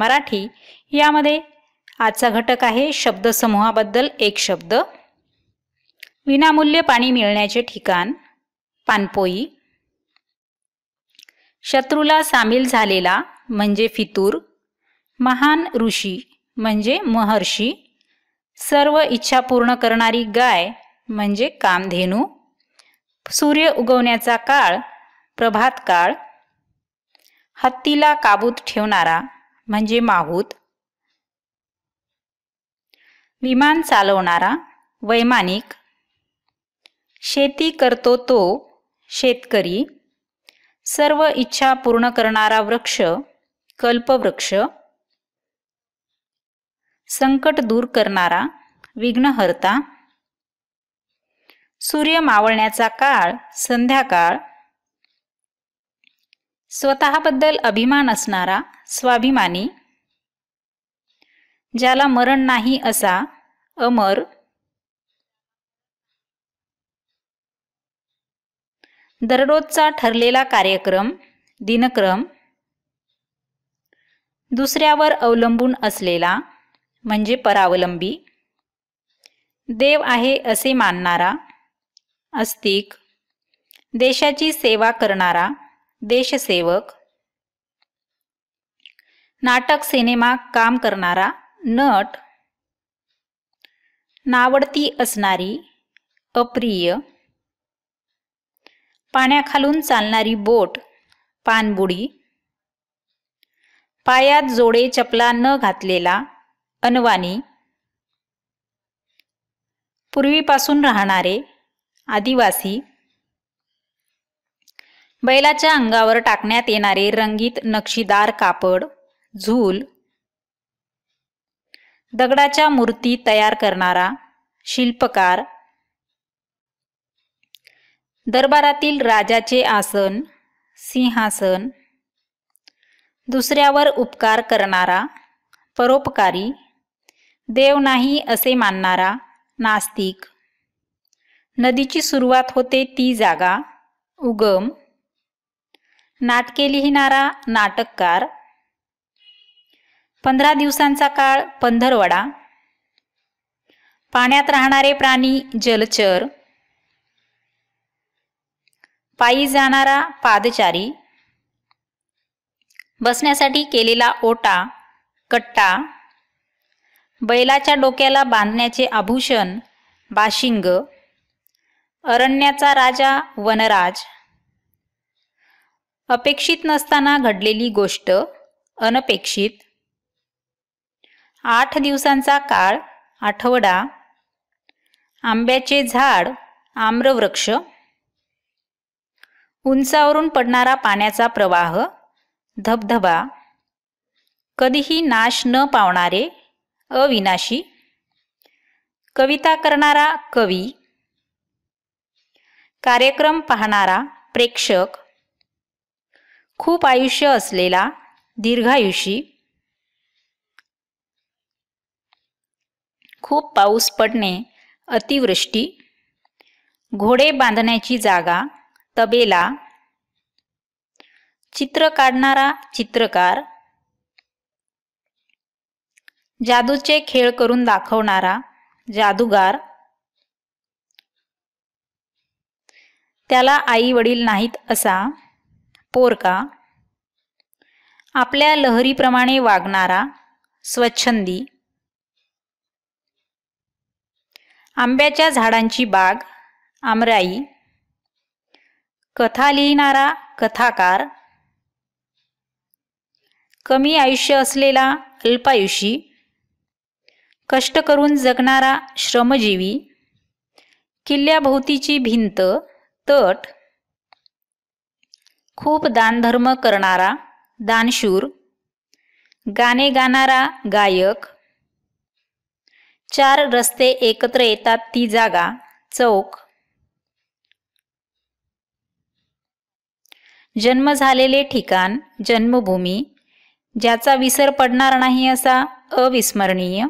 मराठी यामध्ये आजचा घटक आहे शब्दसमूहाबद्दल एक शब्द विनामूल्य पाणी मिळण्याचे ठिकाण पानपोई शत्रूला सामील झालेला म्हणजे फितूर महान ऋषी म्हणजे महर्षी सर्व इच्छा पूर्ण करणारी गाय म्हणजे कामधेनू सूर्य उगवण्याचा काळ प्रभात काळ हत्तीला काबूत ठेवणारा म्हणजे माहूत विमान चालवणारा वैमानिक शेती करतो तो शेतकरी सर्व इच्छा पूर्ण करणारा वृक्ष कल्पवृक्ष संकट दूर करणारा विघ्नहर्ता सूर्य मावळण्याचा काळ संध्याकाळ स्वतःबद्दल अभिमान असणारा स्वाभिमानी ज्याला मरण नाही असा अमर दररोजचा ठरलेला कार्यक्रम दिनक्रम दुसऱ्यावर अवलंबून असलेला म्हणजे परावलंबी देव आहे असे मानणारा अस्तिक देशाची सेवा करणारा देशसेवक नाटक सिनेमा काम करणारा नट नावडती असणारी अप्रिय पाण्याखालून चालणारी बोट पानबुडी पायात जोडे चपला न घातलेला अनवानी पूर्वीपासून राहणारे आदिवासी बैलाच्या अंगावर टाकण्यात येणारे रंगीत नक्षीदार कापड झूल दगडाच्या मूर्ती तयार करणारा शिल्पकार दरबारातील राजाचे आसन सिंहासन दुसऱ्यावर उपकार करणारा परोपकारी देव नाही असे मानणारा नास्तिक नदीची सुरुवात होते ती जागा उगम नाटके लिहिणारा नाटककार पंधरा दिवसांचा काळ पंधरवडा पाण्यात राहणारे प्राणी जलचर पायी जाणारा पादचारी बसण्यासाठी केलेला ओटा कट्टा बैलाच्या डोक्याला बांधण्याचे आभूषण बाशिंग अरण्याचा राजा वनराज अपेक्षित नसताना घडलेली गोष्ट अनपेक्षित आठ दिवसांचा काळ आठवडा आंब्याचे झाड आम्रवृक्ष उंचावरून पडणारा पाण्याचा प्रवाह धबधबा कधीही नाश न पावणारे अविनाशी कविता करणारा कवी कार्यक्रम पाहणारा प्रेक्षक खूप आयुष्य असलेला दीर्घायुषी खूप पाऊस पडणे अतिवृष्टी घोडे बांधण्याची जागा तबेला चित्र काढणारा चित्रकार जादूचे खेळ करून दाखवणारा जादूगार त्याला आई वडील नाहीत असा पोरका आपल्या लहरीप्रमाणे वागणारा स्वच्छंदी आंब्याच्या झाडांची बाग आमराई कथा लिहिणारा कथाकार कमी आयुष्य असलेला अल्पायुषी कष्ट करून जगणारा श्रमजीवी किल्ल्याभोवतीची भिंत तट खूप दानधर्म करणारा दानशूर गाणे गाणारा गायक चार रस्ते एकत्र येतात ती जागा चौक जन्म झालेले ठिकाण जन्मभूमी ज्याचा विसर पडणार नाही असा अविस्मरणीय